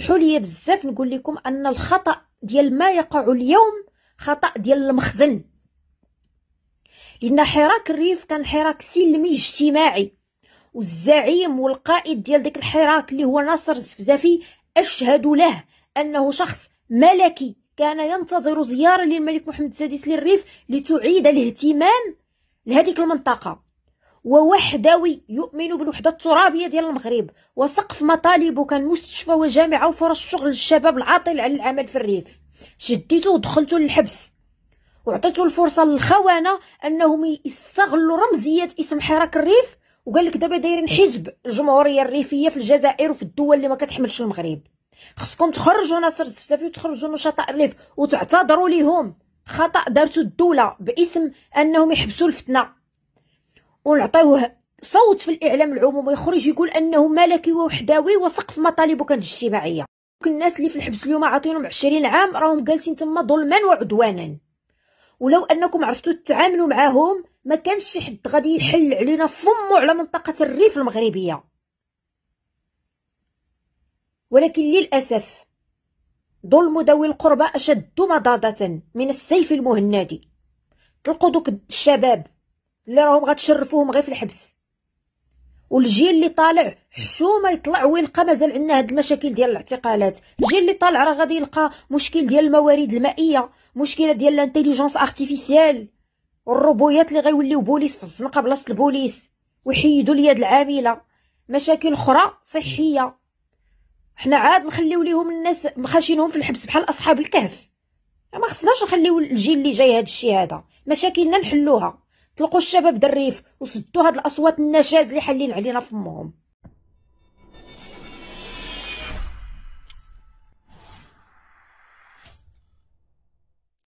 سمحوا لي بزاف نقول لكم ان الخطا ديال ما يقع اليوم خطا ديال المخزن لان حراك الريف كان حراك سلمي اجتماعي والزعيم والقائد ديال ديك الحراك اللي هو ناصر الزفزافي اشهد له انه شخص ملكي كان ينتظر زياره للملك محمد السادس للريف لتعيد الاهتمام لهذيك المنطقه ووحدوي يؤمن بالوحدة الترابية ديال المغرب وسقف مطالبه كان مستشفى وجامعة وفرص الشغل للشباب العاطل على العمل في الريف شديته ودخلته للحبس وعطيته الفرصة للخوانة أنهم يستغلوا رمزية اسم حراك الريف وقال لك دابا دايرين حزب الجمهورية الريفية في الجزائر وفي الدول اللي ما كتحملش المغرب خصكم تخرجوا ناصر السفسافي وتخرجوا نشطاء الريف وتعتذروا ليهم خطأ دارتو الدولة باسم أنهم يحبسوا الفتنة ونعطيوه صوت في الاعلام العمومي يخرج يقول انه ملكي ووحداوي وسقف مطالبه كانت اجتماعيه الناس اللي في الحبس اليوم عاطينهم 20 عام راهم جالسين تما ظلما وعدوانا ولو انكم عرفتوا تتعاملوا معاهم ما كانش شي حد غادي يحل علينا فمو على منطقه الريف المغربيه ولكن للاسف ظلم ذوي القربى اشد مضاده من السيف المهندي تلقوا دوك الشباب اللي راهم غتشرفوهم غير في الحبس والجيل اللي طالع حشومه يطلع ويلقى مازال عندنا هاد المشاكل ديال الاعتقالات الجيل اللي طالع راه غادي يلقى مشكل ديال الموارد المائيه مشكله ديال لانتيليجونس ارتيفيسيال والروبويات اللي غيوليو بوليس في الزنقه بلاصه البوليس ويحيدوا اليد العامله مشاكل اخرى صحيه حنا عاد نخليو ليهم الناس مخاشينهم في الحبس بحال اصحاب الكهف ما خصناش نخليو الجيل اللي جاي هاد الشيء هذا مشاكلنا نحلوها طلقوا الشباب دريف وسدوا هاد الاصوات النشاز اللي حالين علينا فمهم